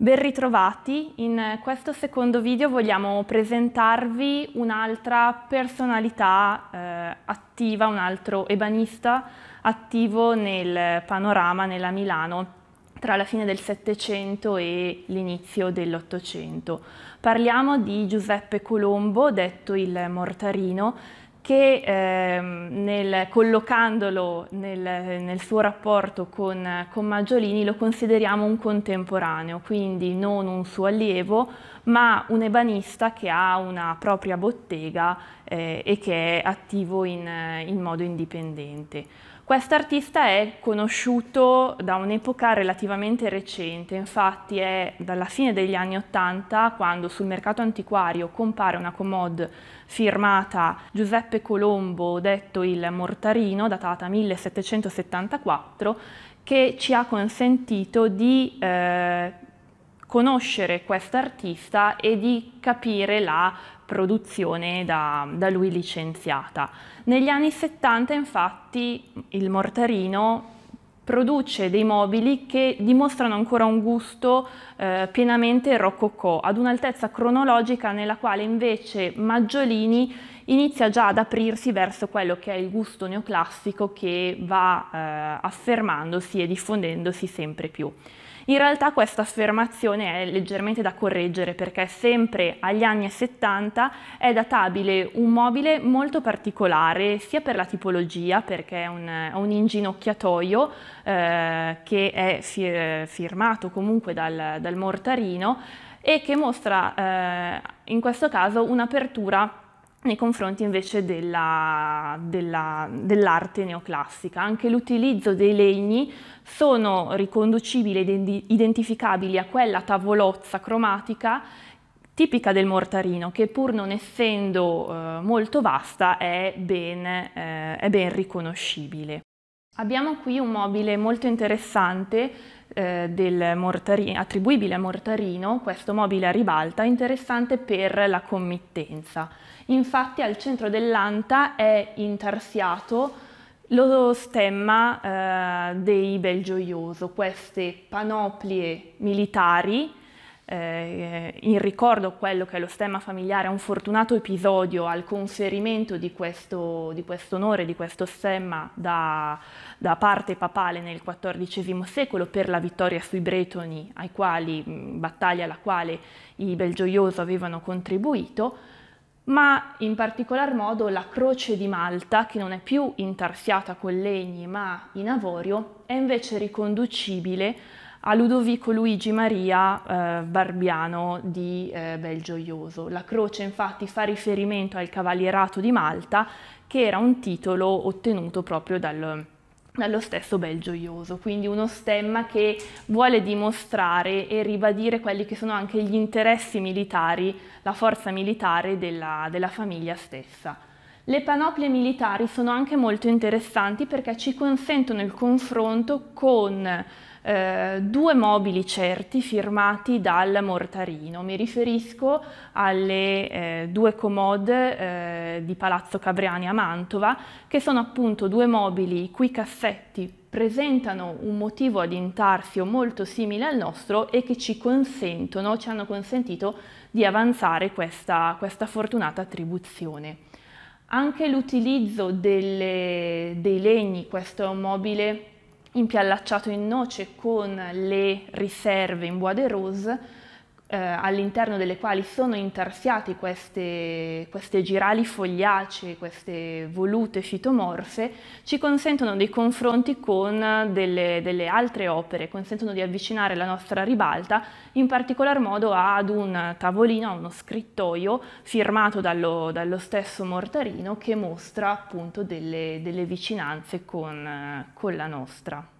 Ben ritrovati, in questo secondo video vogliamo presentarvi un'altra personalità eh, attiva, un altro ebanista attivo nel panorama nella Milano tra la fine del Settecento e l'inizio dell'Ottocento. Parliamo di Giuseppe Colombo, detto il Mortarino, che ehm, nel, collocandolo nel, nel, suo rapporto con, con, Maggiolini lo consideriamo un contemporaneo, quindi non un suo allievo, ma un ebanista che ha una propria bottega eh, e che è attivo in, eh, in modo indipendente. Quest'artista è conosciuto da un'epoca relativamente recente, infatti è dalla fine degli anni Ottanta quando sul mercato antiquario compare una commode firmata Giuseppe Colombo, detto il Mortarino, datata 1774, che ci ha consentito di eh, conoscere quest'artista e di capire la produzione da, da, lui licenziata. Negli anni 70 infatti il Mortarino produce dei mobili che dimostrano ancora un gusto eh, pienamente rococò, ad un'altezza cronologica nella quale invece Maggiolini inizia già ad aprirsi verso quello che è il gusto neoclassico che va eh, affermandosi e diffondendosi sempre più. In realtà questa affermazione è leggermente da correggere perché sempre agli anni 70 è databile un mobile molto particolare sia per la tipologia perché è un, un inginocchiatoio eh, che è fir firmato comunque dal, dal mortarino e che mostra eh, in questo caso un'apertura nei confronti invece dell'arte neoclassica. Anche l'utilizzo dei legni sono riconducibili ed identificabili a quella tavolozza cromatica tipica del mortarino, che pur non essendo eh, molto vasta è ben, eh, è ben riconoscibile. Abbiamo qui un mobile molto interessante eh, attribuibile a Mortarino, questo mobile a ribalta, interessante per la committenza. Infatti al centro dell'anta è intarsiato lo stemma eh, dei Belgioioso, queste panoplie militari eh, in ricordo quello che è lo stemma familiare, un fortunato episodio al conferimento di questo, di questo onore, di questo stemma da, da, parte papale nel XIV secolo per la vittoria sui bretoni, ai quali, battaglia alla quale i Belgioioso avevano contribuito, ma in particolar modo la croce di Malta, che non è più intarsiata con legni ma in avorio, è invece riconducibile a Ludovico Luigi Maria eh, Barbiano di eh, Belgioioso. La croce infatti fa riferimento al Cavalierato di Malta, che era un titolo ottenuto proprio dal, dallo stesso Belgioioso, quindi uno stemma che vuole dimostrare e ribadire quelli che sono anche gli interessi militari, la forza militare della, della famiglia stessa. Le panoplie militari sono anche molto interessanti perché ci consentono il confronto con eh, due mobili certi firmati dal Mortarino. Mi riferisco alle eh, due commode eh, di Palazzo Cabriani a Mantova, che sono appunto due mobili i cui cassetti presentano un motivo ad intarsio molto simile al nostro e che ci consentono, ci hanno consentito di avanzare questa, questa fortunata attribuzione. Anche l'utilizzo dei legni, questo è un mobile impiallacciato in noce con le riserve in bois de rose eh, all'interno delle quali sono intarsiate queste, queste girali fogliacee, queste volute fitomorfe, ci consentono dei confronti con delle, delle, altre opere, consentono di avvicinare la nostra ribalta in particolar modo ad un tavolino, a uno scrittoio firmato dallo, dallo stesso Mortarino che mostra appunto delle, delle vicinanze con, con la nostra.